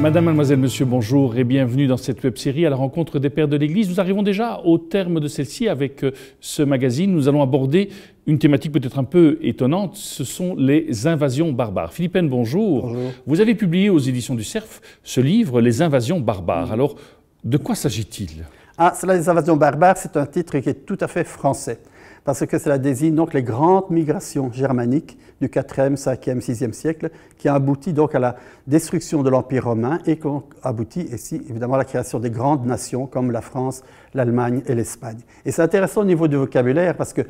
Madame, mademoiselle, monsieur, bonjour et bienvenue dans cette web-série à la rencontre des pères de l'Église. Nous arrivons déjà au terme de celle-ci avec euh, ce magazine. Nous allons aborder une thématique peut-être un peu étonnante, ce sont les invasions barbares. Philippine, bonjour. bonjour. Vous avez publié aux éditions du CERF ce livre, Les invasions barbares. Alors, de quoi s'agit-il Ah, cela, les invasions barbares, c'est un titre qui est tout à fait français parce que cela désigne donc les grandes migrations germaniques du 4e, 5e, 6e siècle, qui a abouti donc à la destruction de l'Empire romain et qui abouti ici évidemment à la création des grandes nations comme la France, l'Allemagne et l'Espagne. Et c'est intéressant au niveau du vocabulaire parce que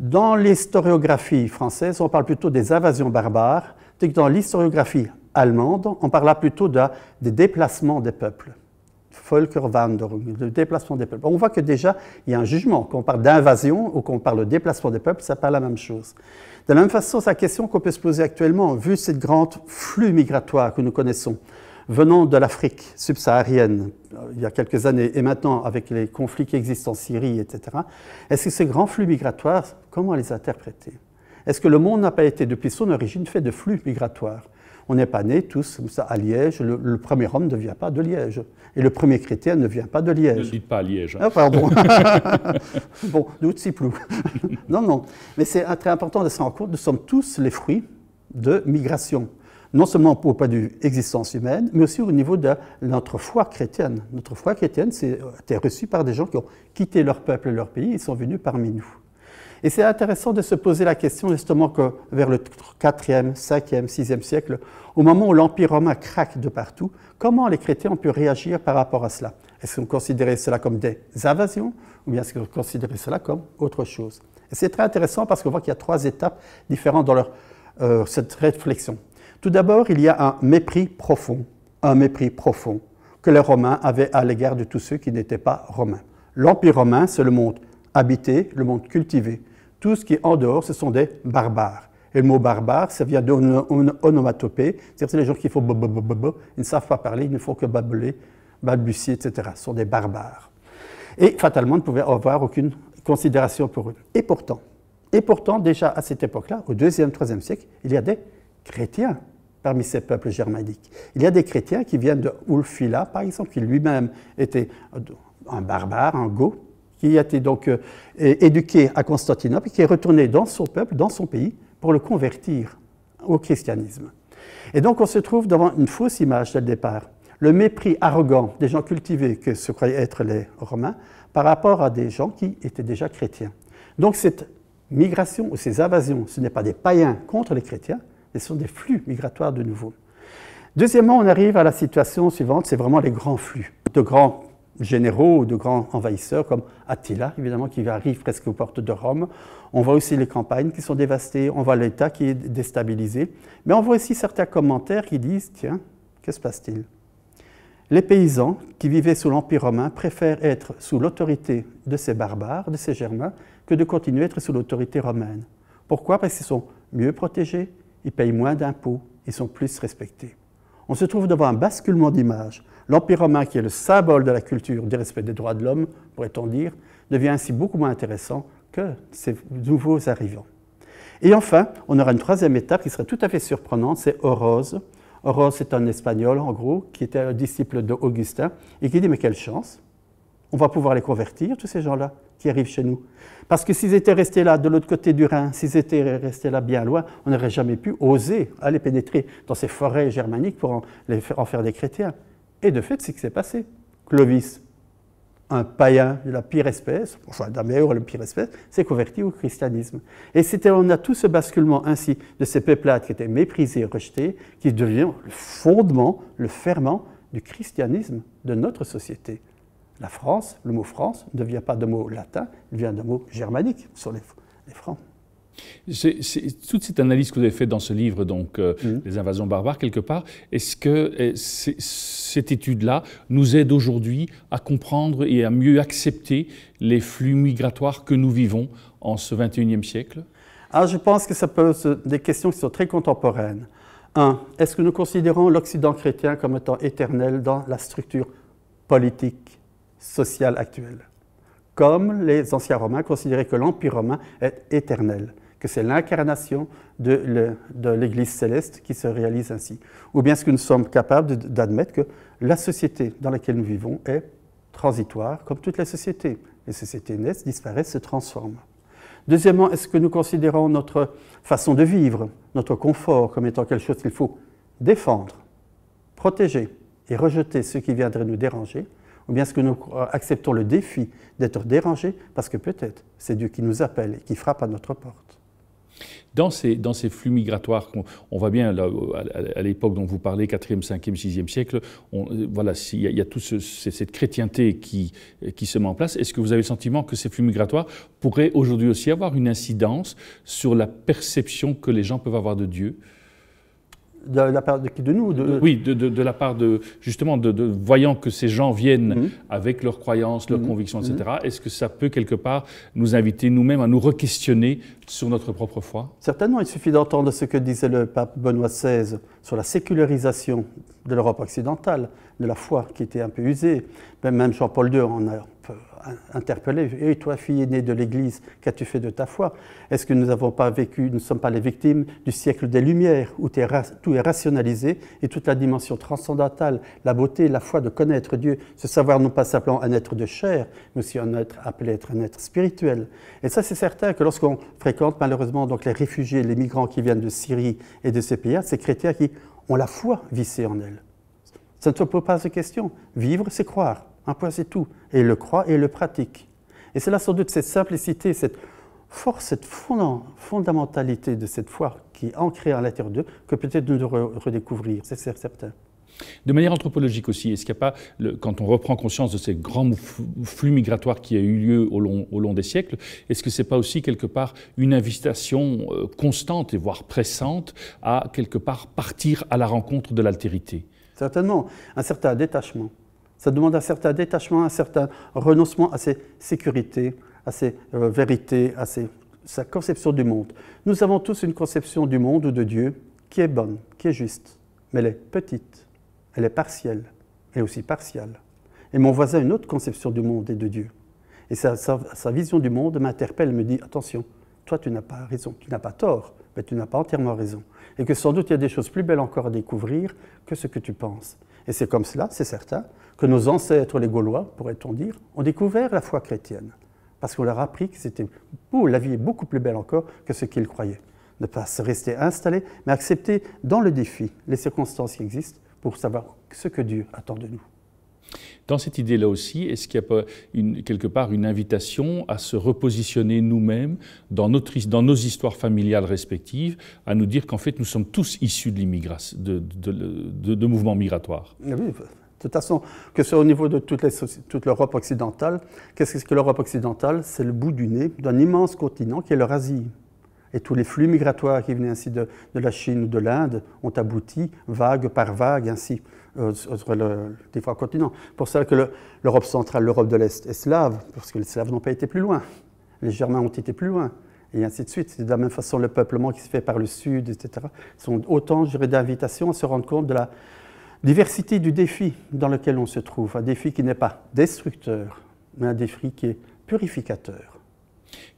dans l'historiographie française, on parle plutôt des invasions barbares, tandis que dans l'historiographie allemande, on parle plutôt de, des déplacements des peuples. Völkerwanderung, le déplacement des peuples. On voit que déjà, il y a un jugement. Quand on parle d'invasion ou qu'on parle de déplacement des peuples, ça n'est pas la même chose. De la même façon, c'est la question qu'on peut se poser actuellement, vu cette grande flux migratoire que nous connaissons, venant de l'Afrique subsaharienne, euh, il y a quelques années, et maintenant avec les conflits qui existent en Syrie, etc. Est-ce que ces grands flux migratoires, comment les interpréter Est-ce que le monde n'a pas été, depuis son origine, fait de flux migratoires on n'est pas nés tous à Liège. Le, premier homme ne vient pas de Liège. Et le premier chrétien ne vient pas de Liège. Ne dites pas Liège. Ah, pardon. bon, nous, plus. non, non. Mais c'est très important de se rendre compte, nous sommes tous les fruits de migration non seulement au point de existence humaine, mais aussi au niveau de notre foi chrétienne. Notre foi chrétienne, c'est euh, reçue par des gens qui ont quitté leur peuple et leur pays ils sont venus parmi nous. Et c'est intéressant de se poser la question justement que vers le 4e, 5e, 6e siècle, au moment où l'Empire romain craque de partout, comment les chrétiens ont pu réagir par rapport à cela Est-ce qu'on considérait cela comme des invasions ou bien est-ce qu'on considérait cela comme autre chose Et c'est très intéressant parce qu'on voit qu'il y a trois étapes différentes dans leur, euh, cette réflexion. Tout d'abord, il y a un mépris profond, un mépris profond que les Romains avaient à l'égard de tous ceux qui n'étaient pas Romains. L'Empire romain, c'est le monde habité, le monde cultivé, tout ce qui est en dehors, ce sont des barbares. Et le mot barbare, ça vient onomatopée, c'est-à-dire c'est les gens qui font bo, ils ne savent pas parler, ils ne font que babeler, balbutier, etc. Ce sont des barbares. Et fatalement, ne pouvaient avoir aucune considération pour eux. Et pourtant, et pourtant, déjà à cette époque-là, au 3e siècle, il y a des chrétiens parmi ces peuples germaniques. Il y a des chrétiens qui viennent de Ulfila, par exemple, qui lui-même était un barbare, un go, qui a été donc euh, éduqué à Constantinople, qui est retourné dans son peuple, dans son pays, pour le convertir au christianisme. Et donc on se trouve devant une fausse image dès le départ. Le mépris arrogant des gens cultivés que se croyaient être les Romains par rapport à des gens qui étaient déjà chrétiens. Donc cette migration ou ces invasions, ce n'est pas des païens contre les chrétiens, mais ce sont des flux migratoires de nouveau. Deuxièmement, on arrive à la situation suivante, c'est vraiment les grands flux de grands généraux, de grands envahisseurs comme Attila, évidemment, qui arrive presque aux portes de Rome. On voit aussi les campagnes qui sont dévastées, on voit l'État qui est déstabilisé. Mais on voit aussi certains commentaires qui disent, tiens, que se passe-t-il Les paysans qui vivaient sous l'Empire romain préfèrent être sous l'autorité de ces barbares, de ces Germains, que de continuer à être sous l'autorité romaine. Pourquoi Parce qu'ils sont mieux protégés, ils payent moins d'impôts, ils sont plus respectés on se trouve devant un basculement d'images. L'Empire romain, qui est le symbole de la culture du respect des droits de l'homme, pourrait-on dire, devient ainsi beaucoup moins intéressant que ces nouveaux arrivants. Et enfin, on aura une troisième étape qui serait tout à fait surprenante, c'est Oroz. Oroz est un Espagnol, en gros, qui était un disciple d'Augustin et qui dit, mais quelle chance, on va pouvoir les convertir, tous ces gens-là qui arrivent chez nous. Parce que s'ils étaient restés là, de l'autre côté du Rhin, s'ils étaient restés là bien loin, on n'aurait jamais pu oser aller pénétrer dans ces forêts germaniques pour en, faire, des chrétiens. Et de fait, c'est ce qui s'est passé. Clovis, un païen de la pire espèce, enfin de meilleur la pire espèce, s'est converti au christianisme. Et c'était, on a tout ce basculement ainsi de ces peuplades qui étaient méprisées, rejetées, qui deviennent le fondement, le ferment du christianisme de notre société. La France, le mot France ne vient pas de mot latin, il vient de mot germanique sur les, les Francs. toute cette analyse que vous avez faite dans ce livre, donc euh, mm. Les invasions barbares, quelque part, est-ce que euh, cette étude-là nous aide aujourd'hui à comprendre et à mieux accepter les flux migratoires que nous vivons en ce 21e siècle ah, Je pense que ça pose des questions qui sont très contemporaines. Un, est-ce que nous considérons l'Occident chrétien comme étant éternel dans la structure politique sociale actuelle. Comme les anciens Romains considéraient que l'Empire romain est éternel, que c'est l'incarnation de l'Église céleste qui se réalise ainsi. Ou bien est ce que nous sommes capables d'admettre que la société dans laquelle nous vivons est transitoire, comme toute la société. Les sociétés naissent, disparaissent, se transforment. Deuxièmement, est-ce que nous considérons notre façon de vivre, notre confort, comme étant quelque chose qu'il faut défendre, protéger et rejeter ce qui viendrait nous déranger ou bien est-ce que nous acceptons le défi d'être dérangés parce que peut-être c'est Dieu qui nous appelle et qui frappe à notre porte dans ces, dans ces flux migratoires, on, voit bien à, l'époque dont vous parlez, 4e, 5e, 6e siècle, voilà, il y, a, toute cette chrétienté qui, qui se met en place. Est-ce que vous avez le sentiment que ces flux migratoires pourraient aujourd'hui aussi avoir une incidence sur la perception que les gens peuvent avoir de Dieu de la part de qui De nous Oui, de, la part de, justement, de, voyant que ces gens viennent mhm. avec leurs croyances, leurs mhm. convictions, etc., mhm. est-ce que ça peut quelque part nous inviter nous-mêmes à nous re-questionner sur notre propre foi Certainement, il suffit d'entendre ce que disait le pape Benoît XVI sur la sécularisation de l'Europe occidentale, de la foi qui était un peu usée. Même Jean-Paul II en a interpellé, et toi, fille aînée de l'Église, qu'as-tu fait de ta foi Est-ce que nous n'avons pas vécu, nous ne sommes pas les victimes du siècle des Lumières, où tout est rationalisé et toute la dimension transcendantale, la beauté, la foi de connaître Dieu, ce savoir non pas simplement un être de chair, mais aussi un être appelé être un être spirituel. Et ça, c'est certain que lorsqu'on fréquente malheureusement donc les réfugiés, les migrants qui viennent de Syrie et de ces pays ces chrétiens qui ont la foi vissée en elles. Ça ne se pose pas de question. Vivre, c'est croire. Un point, c'est tout. Et il le croit et il le pratique. Et c'est là sans doute cette simplicité, cette force, cette fondamentalité de cette foi qui est ancrée à l'intérieur d'eux, que peut-être nous devons redécouvrir, c'est certain. De manière anthropologique aussi, est-ce qu'il n'y a pas, quand on reprend conscience de ces grands flux migratoires qui ont eu lieu au long, au long des siècles, est-ce que ce n'est pas aussi quelque part une invitation euh, constante et voire pressante à quelque part partir à la rencontre de l'altérité Certainement, un certain détachement. Ça demande un certain détachement, un certain renoncement à ses sécurités, à ses euh, vérités, à sa conception du monde. Nous avons tous une conception du monde ou de Dieu qui est bonne, qui est juste, mais elle est petite, elle est partielle, et aussi partielle. Et mon voisin a une autre conception du monde et de Dieu. Et sa, sa vision du monde m'interpelle, me dit, attention, toi tu n'as pas raison, tu n'as pas tort, mais tu n'as pas entièrement raison. Et que sans doute il y a des choses plus belles encore à découvrir que ce que tu penses. Et c'est comme cela, c'est certain, que nos ancêtres, les Gaulois, pourrait-on dire, ont découvert la foi chrétienne. Parce qu'on leur a appris que c'était la vie est beaucoup plus belle encore que ce qu'ils croyaient. Ne pas se rester installés, mais accepter dans le défi les circonstances qui existent pour savoir ce que Dieu attend de nous. Dans cette idée-là aussi, est-ce qu'il y a quelque part une invitation à se repositionner nous-mêmes dans, nos histoires familiales respectives, à nous dire qu'en fait nous sommes tous issus de, de, de, mouvements migratoires oui. De toute façon, que ce soit au niveau de toute, l'Europe occidentale, qu'est-ce que l'Europe occidentale C'est le bout du nez d'un immense continent qui est l'Eurasie. Et tous les flux migratoires qui venaient ainsi de, la Chine ou de l'Inde ont abouti, vague par vague, ainsi, euh, sur des fois continents. Pour cela que l'Europe centrale, l'Europe de l'Est est slave, parce que les Slaves n'ont pas été plus loin. Les Germains ont été plus loin, et ainsi de suite. De la même façon, le peuplement qui se fait par le Sud, etc., sont autant d'invitations à se rendre compte de la diversité du défi dans lequel on se trouve. Un défi qui n'est pas destructeur, mais un défi qui est purificateur.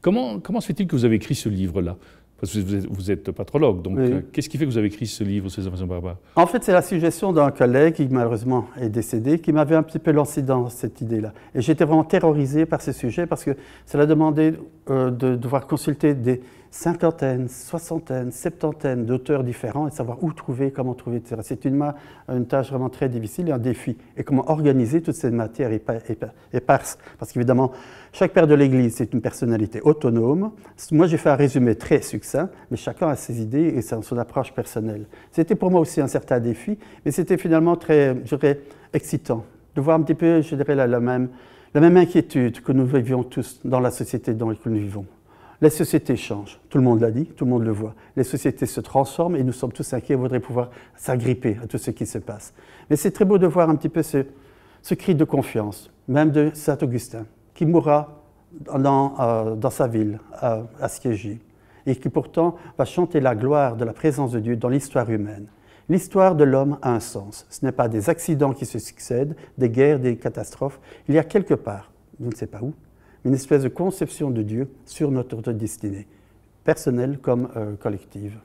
Comment, se fait-il que vous avez écrit ce livre-là parce que vous êtes, patrologue, donc euh, qu'est-ce qui fait que vous avez écrit ce livre, Ces barbares En fait, c'est la suggestion d'un collègue qui malheureusement est décédé, qui m'avait un petit peu lancé dans cette idée-là. Et j'étais vraiment terrorisé par ce sujet parce que cela demandait euh, de devoir consulter des cinquantaines, soixantaines, septantaines d'auteurs différents et savoir où trouver, comment trouver, etc. C'est une, une, tâche vraiment très difficile et un défi. Et comment organiser toutes ces matières éparses Parce qu'évidemment, chaque père de l'Église, c'est une personnalité autonome. Moi, j'ai fait un résumé très succès mais chacun a ses idées et son, approche personnelle. C'était pour moi aussi un certain défi, mais c'était finalement très, je dirais, excitant de voir un petit peu, je dirais, la, même, la même inquiétude que nous vivions tous dans la société dans laquelle nous vivons. Les sociétés changent, tout le monde l'a dit, tout le monde le voit. Les sociétés se transforment et nous sommes tous inquiets, et voudraient pouvoir s'agripper à tout ce qui se passe. Mais c'est très beau de voir un petit peu ce, ce cri de confiance, même de Saint-Augustin, qui mourra dans, euh, dans, sa ville, à et qui pourtant va chanter la gloire de la présence de Dieu dans l'histoire humaine. L'histoire de l'homme a un sens. Ce n'est pas des accidents qui se succèdent, des guerres, des catastrophes. Il y a quelque part, je ne sais pas où, une espèce de conception de Dieu sur notre destinée, personnelle comme euh, collective.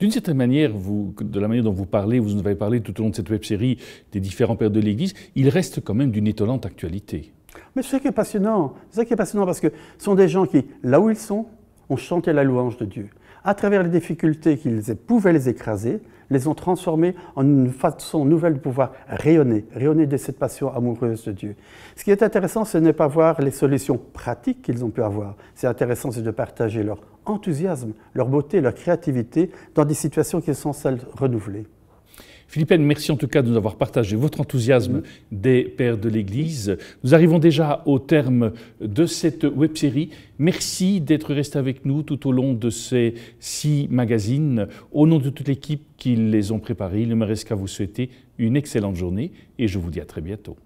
D'une certaine manière, vous, de la manière dont vous parlez, vous nous avez parlé tout au long de cette web-série des différents pères de l'Église, il reste quand même d'une étonnante actualité. Mais c'est ça qui est passionnant. C'est ça qui est passionnant parce que ce sont des gens qui, là où ils sont, ont chanté la louange de Dieu. À travers les difficultés qu'ils pouvaient les écraser, les ont transformés en une façon nouvelle de pouvoir rayonner, rayonner de cette passion amoureuse de Dieu. Ce qui est intéressant, ce n'est pas voir les solutions pratiques qu'ils ont pu avoir. C'est intéressant, c'est de partager leur enthousiasme, leur beauté, leur créativité dans des situations qui sont celles renouvelées. Philippine, merci en tout cas de nous avoir partagé votre enthousiasme des Pères de l'Église. Nous arrivons déjà au terme de cette web-série. Merci d'être resté avec nous tout au long de ces six magazines. Au nom de toute l'équipe qui les ont préparés, il ne me reste qu'à vous souhaiter une excellente journée et je vous dis à très bientôt.